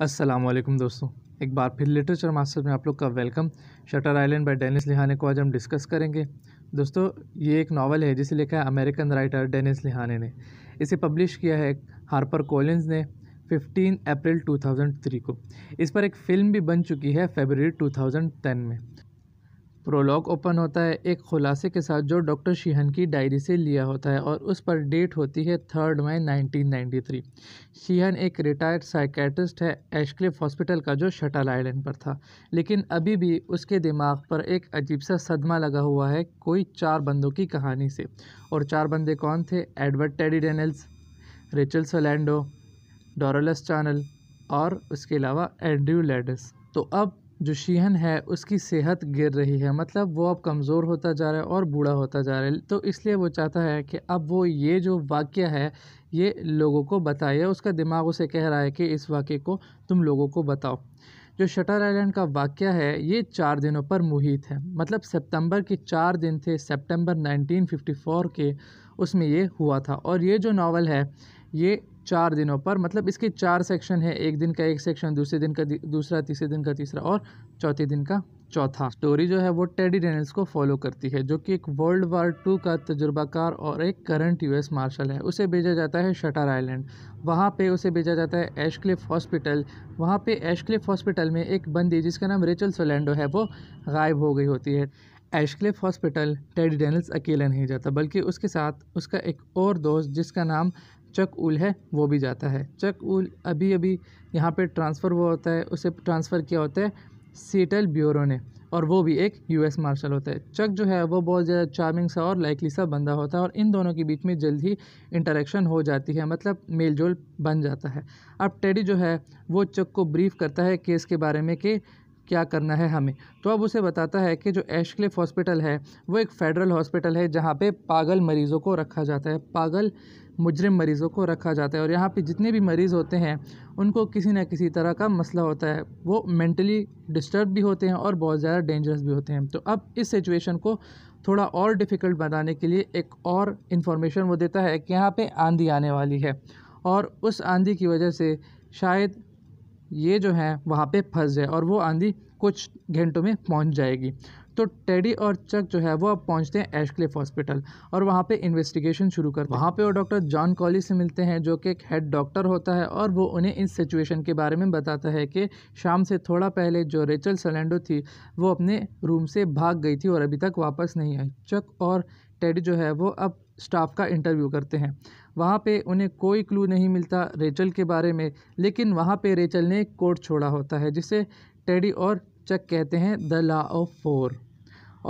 असलम दोस्तों एक बार फिर लिटरेचर मास्टर में आप लोग का welcome Shutter Island by Dennis Lehane को आज हम डिस्कस करेंगे दोस्तों ये एक नावल है जिसे लिखा है अमेरिकन राइटर डेनिस लिहाने ने इसे पब्लिश किया है हार्पर कोलिंस ने 15 अप्रैल 2003 को इस पर एक फ़िल्म भी बन चुकी है फेबररी 2010 में प्रोलॉग ओपन होता है एक खुलासे के साथ जो डॉक्टर शीहन की डायरी से लिया होता है और उस पर डेट होती है थर्ड मई 1993 शीहन एक रिटायर्ड साइकेट्रिस्ट है एशक्लिफ हॉस्पिटल का जो शटल आइलैंड पर था लेकिन अभी भी उसके दिमाग पर एक अजीब सा सदमा लगा हुआ है कोई चार बंदों की कहानी से और चार बंदे कौन थे Edward Teddy Daniels Rachel Solando Dolores Chanal और उसके अलावा एंड्रू लेडस तो अब जो शीहन है उसकी सेहत गिर रही है मतलब वो अब कमज़ोर होता जा रहा है और बूढ़ा होता जा रहा है तो इसलिए वो चाहता है कि अब वो ये जो वाक्य है ये लोगों को बताए उसका दिमाग उसे कह रहा है कि इस वाक्य को तुम लोगों को बताओ जो शटर आइलैंड का वाक्य है ये चार दिनों पर मुहित है मतलब सितंबर के चार दिन थे सितंबर 1954 के उसमें ये हुआ था और ये जो नावल है ये चार दिनों पर मतलब इसके चार सेक्शन है एक दिन का एक सेक्शन दूसरे दिन का दूसरा तीसरे दिन का तीसरा और चौथे दिन का चौथा स्टोरी जो है वो टेडी डेनल्स को फॉलो करती है जो कि एक वर्ल्ड वार टू का तजुर्बाकार और एक करंट यूएस मार्शल है उसे भेजा जाता है शटर आइलैंड वहाँ पे उसे भेजा जाता है एशक्लिफ हॉस्पिटल वहाँ पे एशक्लिफ हॉस्पिटल में एक बंदी जिसका नाम रेचल सोलैंडो है वो गायब हो गई होती है एशक्लिफ हॉस्पिटल टेडी डेनल्स अकेला नहीं जाता बल्कि उसके साथ उसका एक और दोस्त जिसका नाम चक उल है वो भी जाता है चक उल अभी अभी यहाँ पे ट्रांसफ़र हुआ होता है उसे ट्रांसफ़र किया होता है सीटल ब्यूरो ने और वो भी एक यूएस मार्शल होता है चक जो है वो बहुत ज़्यादा चार्मिंग सा और लाइकली सा बंदा होता है और इन दोनों के बीच में जल्द ही इंटरेक्शन हो जाती है मतलब मेल जोल बन जाता है अब टेडी जो है वो चक को ब्रीफ करता है केस के बारे में कि क्या करना है हमें तो अब उसे बताता है कि जो एशक्लिफ हॉस्पिटल है वो एक फ़ेडरल हॉस्पिटल है जहाँ पे पागल मरीज़ों को रखा जाता है पागल मुजरम मरीज़ों को रखा जाता है और यहाँ पे जितने भी मरीज़ होते हैं उनको किसी न किसी तरह का मसला होता है वो मेंटली डिस्टर्ब भी होते हैं और बहुत ज़्यादा डेंजरस भी होते हैं तो अब इस सिचुएशन को थोड़ा और डिफ़िकल्ट बनाने के लिए एक और इन्फॉर्मेशन वो देता है कि यहाँ पर आंधी आने वाली है और उस आंधी की वजह से शायद ये जो है वहाँ पे फंस जाए और वो आंधी कुछ घंटों में पहुँच जाएगी तो टेडी और चक जो है वो अब पहुँचते हैं एशक्लिफ हॉस्पिटल और वहाँ पे इन्वेस्टिगेशन शुरू करते हैं वहाँ पे वो डॉक्टर जॉन कॉली से मिलते हैं जो कि एक हेड डॉक्टर होता है और वो उन्हें इस सिचुएशन के बारे में बताता है कि शाम से थोड़ा पहले जो रेचल सलेंडो थी वो अपने रूम से भाग गई थी और अभी तक वापस नहीं आई चक और टेडी जो है वो अब स्टाफ का इंटरव्यू करते हैं वहाँ पे उन्हें कोई क्लू नहीं मिलता रेचल के बारे में लेकिन वहाँ पे रेचल ने एक कोड छोड़ा होता है जिसे टेडी और चक कहते हैं द ला ऑफ फोर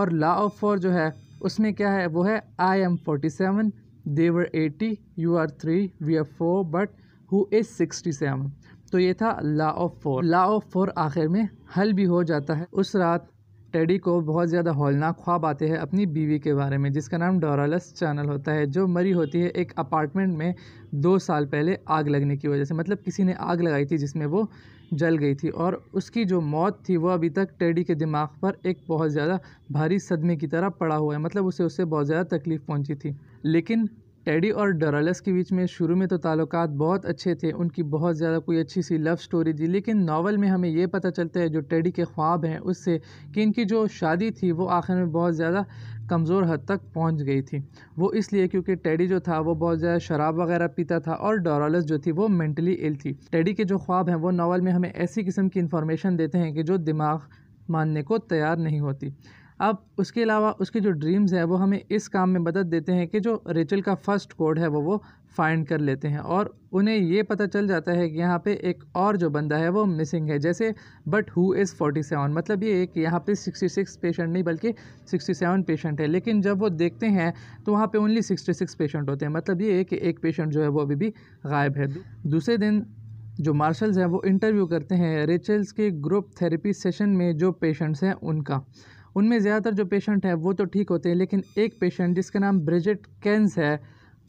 और ला ऑफ फोर जो है उसमें क्या है वो है I am forty seven they were eighty you are three we are four but who is sixty seven तो ये था law of four law of four आखिर में हल भी हो जाता है उस रात टेडी को बहुत ज़्यादा हौलनाक ख्वाब आते हैं अपनी बीवी के बारे में जिसका नाम डोरालस चैनल होता है जो मरी होती है एक अपार्टमेंट में दो साल पहले आग लगने की वजह से मतलब किसी ने आग लगाई थी जिसमें वो जल गई थी और उसकी जो मौत थी वो अभी तक टेडी के दिमाग पर एक बहुत ज़्यादा भारी सदमे की तरह पड़ा हुआ है मतलब उसे उससे बहुत ज़्यादा तकलीफ़ पहुँची थी लेकिन टेडी और डरालस के बीच में शुरू में तो ताल्लुक बहुत अच्छे थे उनकी बहुत ज़्यादा कोई अच्छी सी लव स्टोरी थी लेकिन नावल में हमें यह पता चलता है जो टेडी के ख्वाब हैं उससे कि इनकी जो शादी थी वो आखिर में बहुत ज़्यादा कमज़ोर हद तक पहुंच गई थी वो इसलिए क्योंकि टेडी जो था वो बहुत ज़्यादा शराब वगैरह पीता था और डोरालस जो थी वो मेंटली इल थी टेडी के जो ख्वाब हैं वो नावल में हमें ऐसी किस्म की इन्फॉर्मेशन देते हैं कि जो दिमाग मानने को तैयार नहीं होती अब उसके अलावा उसके जो ड्रीम्स हैं वो हमें इस काम में मदद देते हैं कि जो रेचल का फर्स्ट कोड है वो वो फाइंड कर लेते हैं और उन्हें ये पता चल जाता है कि यहाँ पे एक और जो बंदा है वो मिसिंग है जैसे but who is forty seven मतलब ये एक यहाँ पे सिक्स पेशेंट नहीं बल्कि सिक्सटी सेवन पेशेंट है लेकिन जब वो देखते हैं तो वहाँ पे ओनली सिक्सटी सिक्स पेशेंट होते हैं मतलब ये है कि एक पेशेंट जो है वो अभी भी गायब है दूसरे दिन जो मार्शल्स हैं वो इंटरव्यू करते हैं रेचल्स के ग्रुप थेरेपी सेशन में जो पेशेंट्स हैं उनका उनमें ज़्यादातर जो पेशेंट हैं वो तो ठीक होते हैं लेकिन एक पेशेंट जिसका नाम ब्रिजिट कैंस है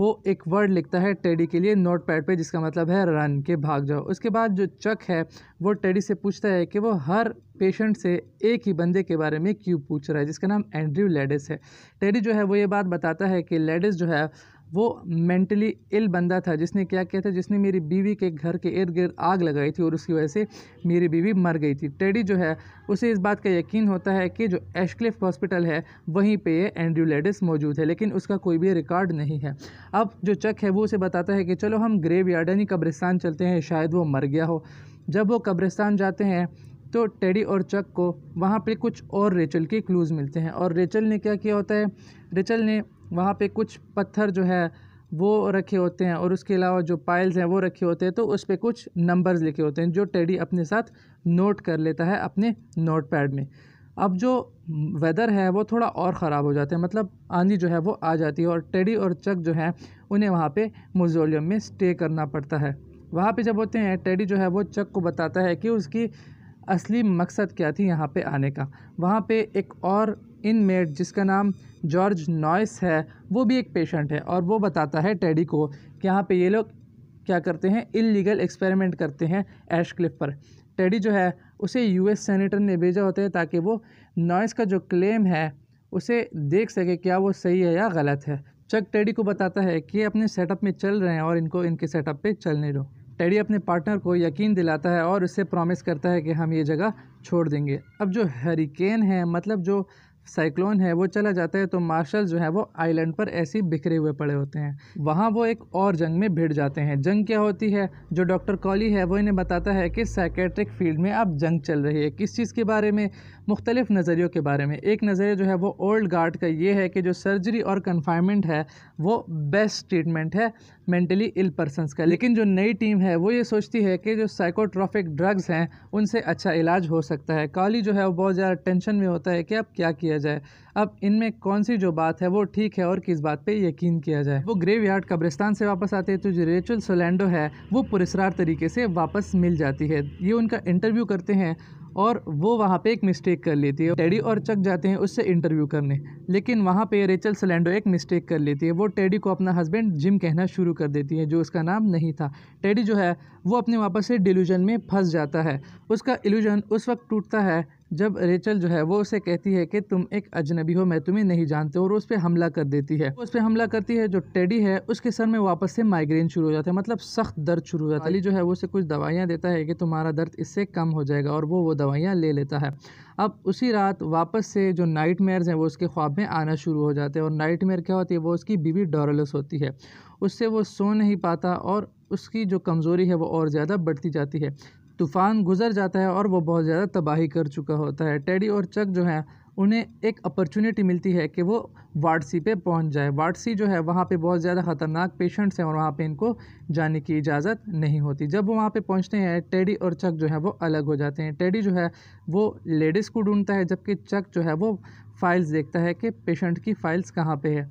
वो एक वर्ड लिखता है टेडी के लिए नोट पैड पर जिसका मतलब है रन के भाग जाओ उसके बाद जो चक है वो टेडी से पूछता है कि वो हर पेशेंट से एक ही बंदे के बारे में क्यों पूछ रहा है जिसका नाम एंड्रयू लेडिस है टेडी जो है वो ये बात बताता है कि लेडिस जो है वो मेंटली इल बंदा था जिसने क्या किया था जिसने मेरी बीवी के घर के इर्द गिर्द आग लगाई थी और उसकी वजह से मेरी बीवी मर गई थी टेडी जो है उसे इस बात का यकीन होता है कि जो एशक्लिफ हॉस्पिटल है वहीं पे ये लेडिस मौजूद है लेकिन उसका कोई भी रिकॉर्ड नहीं है अब जो चक है वो उसे बताता है कि चलो हम ग्रेव यार्ड यानी कब्रिस्तान चलते हैं शायद वो मर गया हो जब वो कब्रिस्तान जाते हैं तो टेडी और चक को वहाँ पे कुछ और रेचल के क्लूज़ मिलते हैं और रेचल ने क्या किया होता है रेचल ने वहाँ पे कुछ पत्थर जो है वो रखे होते हैं और उसके अलावा जो पाइल्स हैं वो रखे होते हैं तो उस पर कुछ नंबर्स लिखे होते हैं जो टेडी अपने साथ नोट कर लेता है अपने नोट पैड में अब जो वेदर है वो थोड़ा और ख़राब हो जाता है मतलब आंधी जो है वो आ जाती है और टेडी और चक जो है उन्हें वहाँ पे म्यूज़ोलियम में स्टे करना पड़ता है वहाँ पे जब होते हैं टेडी जो है वो चक को बताता है कि उसकी असली मकसद क्या थी यहाँ पे आने का वहाँ पे एक और इनमेट जिसका नाम जॉर्ज नॉयस है वो भी एक पेशेंट है और वो बताता है टेडी को कि यहाँ पे ये लोग क्या करते हैं इलीगल एक्सपेरिमेंट करते हैं एश क्लिफ पर टेडी जो है उसे यूएस सेनेटर ने भेजा होता है ताकि वो नॉइस का जो क्लेम है उसे देख सके क्या वो सही है या गलत है चक टेडी को बताता है कि अपने सेटअप में चल रहे हैं और इनको इनके सेटअप पे चलने दो टेडी अपने पार्टनर को यकीन दिलाता है और उससे प्रॉमिस करता है कि हम ये जगह छोड़ देंगे अब जो हरिकेन है मतलब जो साइक्लोन है वो चला जाता है तो मार्शल जो है वो आइलैंड पर ऐसे बिखरे हुए पड़े होते हैं वहाँ वो एक और जंग में भिड़ जाते हैं जंग क्या होती है जो डॉक्टर कॉली है वो इन्हें बताता है कि साइकेट्रिक फील्ड में अब जंग चल रही है किस चीज़ के बारे में मुख्तलिफ़ नज़रियों के बारे में एक नज़रिया जो है वो ओल्ड गार्ड का ये है कि जो सर्जरी और कन्फाइनमेंट है वो बेस्ट ट्रीटमेंट है मेंटली इल पर्सनस का लेकिन जो नई टीम है वो ये सोचती है कि जो साइकोट्रॉफिक ड्रग्स हैं उनसे अच्छा इलाज हो सकता है कॉली जो है वो बहुत ज़्यादा टेंशन में होता है कि अब क्या किया किया जाए अब इनमें कौन सी जो बात है वो ठीक है और किस बात पे यकीन किया जाए वो ग्रेव यार्ड कब्रिस्तान से वापस आते हैं तो जो रेचल सोलैंडो है वो पुरस्कार तरीके से वापस मिल जाती है ये उनका इंटरव्यू करते हैं और वो वहाँ पे एक मिस्टेक कर लेती है टेडी और चक जाते हैं उससे इंटरव्यू करने लेकिन वहाँ पे रेचल सलेंडो एक मिस्टेक कर लेती है वो टेडी को अपना हस्बैंड जिम कहना शुरू कर देती है जो उसका नाम नहीं था टेडी जो है वो अपने वापस से डिल्यूजन में फंस जाता है उसका इल्यूजन उस वक्त टूटता है जब रेचल जो है वो उसे कहती है कि तुम एक अजनबी हो मैं तुम्हें नहीं जानते और उस पर हमला कर देती है उस पर हमला करती है जो टेडी है उसके सर में वापस से माइग्रेन शुरू हो जाता है मतलब सख्त दर्द शुरू हो जाता है अली जो है वो उसे कुछ दवाइयाँ देता है कि तुम्हारा दर्द इससे कम हो जाएगा और वो वो दवाइयाँ ले लेता है अब उसी रात वापस से जो नाइट हैं वो उसके ख्वाब में आना शुरू हो जाते हैं और नाइट क्या होती है वो उसकी बीवी डॉरलस होती है उससे वो सो नहीं पाता और उसकी जो कमज़ोरी है वो और ज़्यादा बढ़ती जाती है तूफ़ान गुजर जाता है और वो बहुत ज़्यादा तबाही कर चुका होता है टेडी और चक जो है उन्हें एक अपॉर्चुनिटी मिलती है कि वो वाटसी पे पहुंच जाए वाटसी जो है वहाँ पे बहुत ज़्यादा ख़तरनाक पेशेंट्स हैं और वहाँ पे इनको जाने की इजाज़त नहीं होती जब वो वहाँ पे पहुँचते हैं टेडी और चक जो है वो अलग हो जाते हैं टेडी जो है वो लेडीज़ को ढूंढता है जबकि चक जो है वो फाइल्स देखता है कि पेशेंट की फ़ाइल्स कहाँ पर है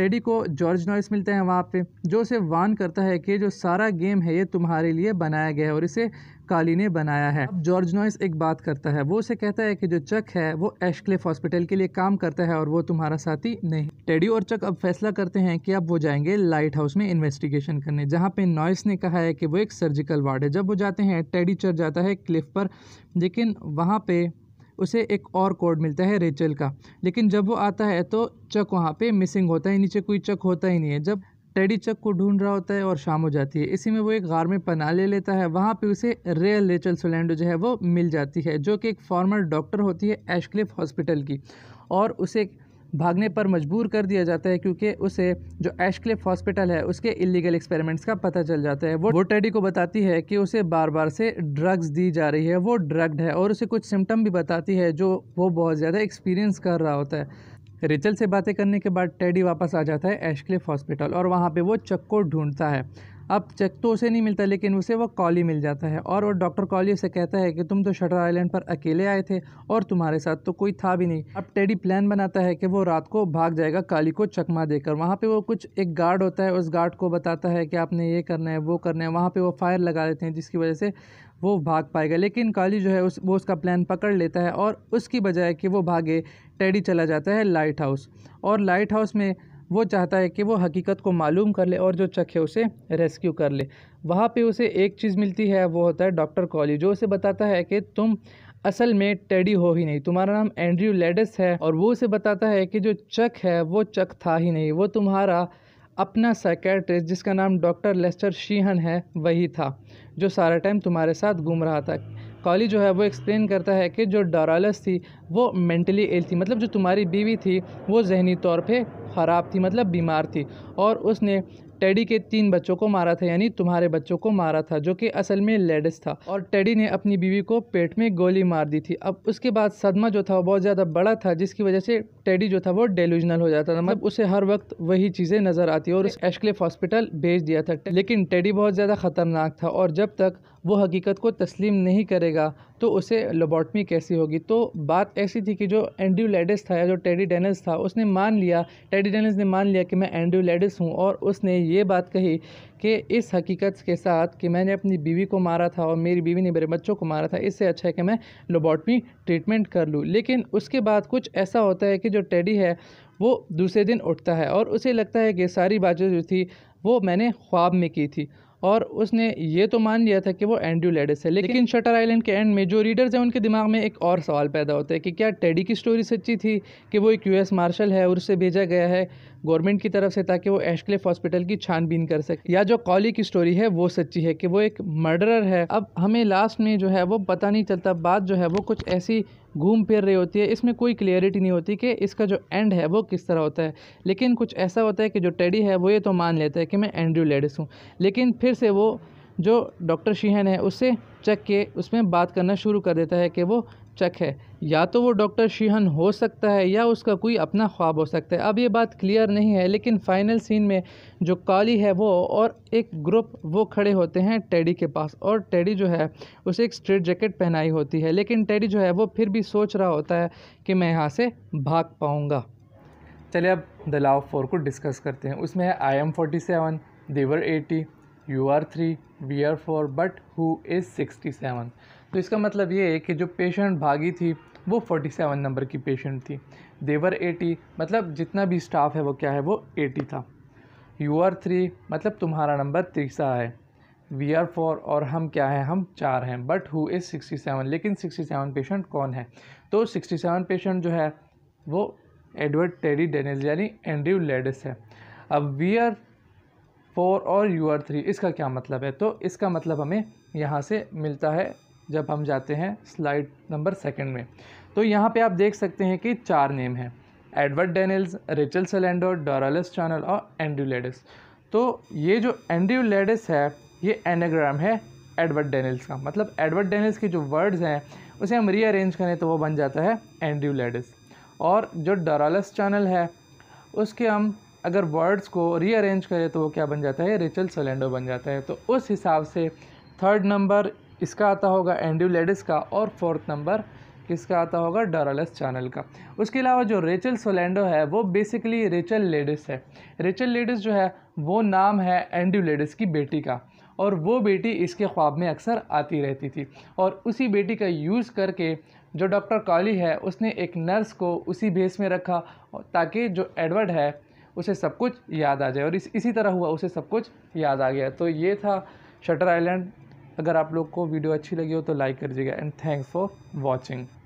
टेडी को जॉर्ज नॉइस मिलता है वहाँ पे जो उसे वान करता है कि जो सारा गेम है ये तुम्हारे लिए बनाया गया है और इसे काली ने बनाया है अब जॉर्ज नॉइस एक बात करता है वो उसे कहता है कि जो चक है वो एशक्लिफ हॉस्पिटल के लिए काम करता है और वो तुम्हारा साथी नहीं टेडी और चक अब फैसला करते हैं कि अब वो जाएंगे लाइट हाउस में इन्वेस्टिगेशन करने जहाँ पे नॉइस ने कहा है कि वो एक सर्जिकल वार्ड है जब वो जाते हैं टेडी चढ़ जाता है क्लिफ पर लेकिन वहाँ पे उसे एक और कोड मिलता है रेचल का लेकिन जब वो आता है तो चक वहाँ पे मिसिंग होता है नीचे कोई चक होता ही नहीं है जब टेडी चक को ढूंढ रहा होता है और शाम हो जाती है इसी में वो एक गार में पना ले लेता है वहाँ पे उसे रेयल रेचल सोलैंडो जो है वो मिल जाती है जो कि एक फॉर्मर डॉक्टर होती है एशक्लिफ हॉस्पिटल की और उसे भागने पर मजबूर कर दिया जाता है क्योंकि उसे जो एशक्लिफ हॉस्पिटल है उसके इलीगल एक्सपेरिमेंट्स का पता चल जाता है वो वो टेडी को बताती है कि उसे बार बार से ड्रग्स दी जा रही है वो ड्रग्ड है और उसे कुछ सिम्टम भी बताती है जो वो बहुत ज़्यादा एक्सपीरियंस कर रहा होता है रिचल से बातें करने के बाद टेडी वापस आ जाता है एशक्लिफ हॉस्पिटल और वहाँ पर वो चक्को ढूंढता है अब चेक तो उसे नहीं मिलता लेकिन उसे वो कॉली मिल जाता है और वो डॉक्टर कॉली उसे कहता है कि तुम तो शटर आइलैंड पर अकेले आए थे और तुम्हारे साथ तो कोई था भी नहीं अब टेडी प्लान बनाता है कि वो रात को भाग जाएगा काली को चकमा देकर वहाँ पर वो कुछ एक गार्ड होता है उस गार्ड को बताता है कि आपने ये करना है वो करना है वहाँ पर वो फायर लगा देते हैं जिसकी वजह से वो भाग पाएगा लेकिन काली जो है उस वो उसका प्लान पकड़ लेता है और उसकी बजाय कि वो भागे टेडी चला जाता है लाइट हाउस और लाइट हाउस में वो चाहता है कि वो हकीकत को मालूम कर ले और जो चक है उसे रेस्क्यू कर ले वहाँ पे उसे एक चीज़ मिलती है वो होता है डॉक्टर कॉली जो उसे बताता है कि तुम असल में टेडी हो ही नहीं तुम्हारा नाम एंड्रयू लेडस है और वो उसे बताता है कि जो चक है वो चक था ही नहीं वो तुम्हारा अपना साइकेट्रिस्ट जिसका नाम डॉक्टर लेस्टर शीहन है वही था जो सारा टाइम तुम्हारे साथ घूम रहा था कॉली जो है वो एक्सप्लेन करता है कि जो डॉरालस थी वो मेंटली एल थी मतलब जो तुम्हारी बीवी थी वो जहनी तौर पे ख़राब थी मतलब बीमार थी और उसने टेडी के तीन बच्चों को मारा था यानी तुम्हारे बच्चों को मारा था जो कि असल में लेडिस था और टेडी ने अपनी बीवी को पेट में गोली मार दी थी अब उसके बाद सदमा जो था वो बहुत ज़्यादा बड़ा था जिसकी वजह से टेडी जो था वो डेलूजनल हो जाता था मतलब उसे हर वक्त वही चीज़ें नज़र आती और उस एशक्लिफ हॉस्पिटल भेज दिया था लेकिन टेडी बहुत ज़्यादा ख़तरनाक था और जब तक वो हकीकत को तस्लीम नहीं करेगा तो उसे लोबॉटमी कैसी होगी तो बात ऐसी थी कि जो एंड्रू लेडिस था या जो टेडी डेनिस था उसने मान लिया टेडी टेडी डेनिस ने मान लिया कि मैं एंड्रयू लेडिस हूँ और उसने ये बात कही कि इस हकीकत के साथ कि मैंने अपनी बीवी को मारा था और मेरी बीवी ने मेरे बच्चों को मारा था इससे अच्छा है कि मैं लोबॉटमी ट्रीटमेंट कर लूँ लेकिन उसके बाद कुछ ऐसा होता है कि जो टेडी है वो दूसरे दिन उठता है और उसे लगता है कि सारी बातें जो थी वो मैंने ख्वाब में की थी और उसने ये तो मान लिया था कि वो एंड्रू लेडिस है लेकिन शटर आइलैंड के एंड में जो रीडर्स हैं उनके दिमाग में एक और सवाल पैदा होता है कि क्या टेडी की स्टोरी सच्ची थी कि वो एक यूएस मार्शल है और उससे भेजा गया है गवर्नमेंट की तरफ से ताकि वो एशक्लिफ हॉस्पिटल की छानबीन कर सके या जो कॉली की स्टोरी है वो सच्ची है कि वो एक मर्डरर है अब हमें लास्ट में जो है वो पता नहीं चलता बात जो है वो कुछ ऐसी घूम फिर रही होती है इसमें कोई क्लियरिटी नहीं होती कि इसका जो एंड है वो किस तरह होता है लेकिन कुछ ऐसा होता है कि जो टेडी है वो ये तो मान लेता है कि मैं एंड्रयू लेडिस हूँ लेकिन फिर से वो जो डॉक्टर शीहन है उससे चक के उसमें बात करना शुरू कर देता है कि वो चक है या तो वो डॉक्टर शीहन हो सकता है या उसका कोई अपना ख्वाब हो सकता है अब ये बात क्लियर नहीं है लेकिन फाइनल सीन में जो काली है वो और एक ग्रुप वो खड़े होते हैं टेडी के पास और टेडी जो है उसे एक स्ट्रेट जैकेट पहनाई होती है लेकिन टेडी जो है वो फिर भी सोच रहा होता है कि मैं यहाँ से भाग पाऊँगा चलिए अब द लाव फोर को डिस्कस करते हैं उसमें है I am forty seven they were eighty you are three we are four but who is sixty seven तो इसका मतलब ये है कि जो पेशेंट भागी थी वो फोर्टी सेवन नंबर की पेशेंट थी देवर एटी मतलब जितना भी स्टाफ है वो क्या है वो एटी था यू आर थ्री मतलब तुम्हारा नंबर तीसरा है वी आर फोर और हम क्या हैं हम चार हैं but who is sixty seven लेकिन सिक्सटी सेवन पेशेंट कौन है तो सिक्सटी सेवन पेशेंट जो है वो एडवर्ड टेरी डेनिस यानी एंड्रयू लेडिस है अब वी आर फोर और यू आर थ्री इसका क्या मतलब है तो इसका मतलब हमें यहाँ से मिलता है जब हम जाते हैं स्लाइड नंबर सेकंड में तो यहाँ पे आप देख सकते हैं कि चार नेम हैं एडवर्ड डेनिल्स रिचल सेलेंडो डोरालस चैनल और एंड्रीलेडिस लेडिस तो ये जो एंड्रू लेडिस है ये एनाग्राम है एडवर्ड डेनिल्स का मतलब एडवर्ड डेनिल्स के जो वर्ड्स हैं उसे हम रीअरेंज करें तो वो बन जाता है एंड्रू और जो डोरालस चैनल है उसके हम अगर वर्ड्स को रीअरेंज करें तो वो क्या बन जाता है रिचल सोलेंडो बन जाता है तो उस हिसाब से थर्ड नंबर इसका आता होगा लेडिस का और फोर्थ नंबर किसका आता होगा डॉरलस चैनल का उसके अलावा जो रेचल सोलेंडो है वो बेसिकली रेचल लेडिस है रेचल लेडिस जो है वो नाम है एंड्यू लेडिस की बेटी का और वो बेटी इसके ख्वाब में अक्सर आती रहती थी और उसी बेटी का यूज़ करके जो डॉक्टर कॉली है उसने एक नर्स को उसी भेस में रखा ताकि जो एडवर्ड है उसे सब कुछ याद आ जाए और इस इसी तरह हुआ उसे सब कुछ याद आ गया तो ये था शटर आइलैंड अगर आप लोग को वीडियो अच्छी लगी हो तो लाइक कर दीजिएगा एंड थैंक्स फॉर वॉचिंग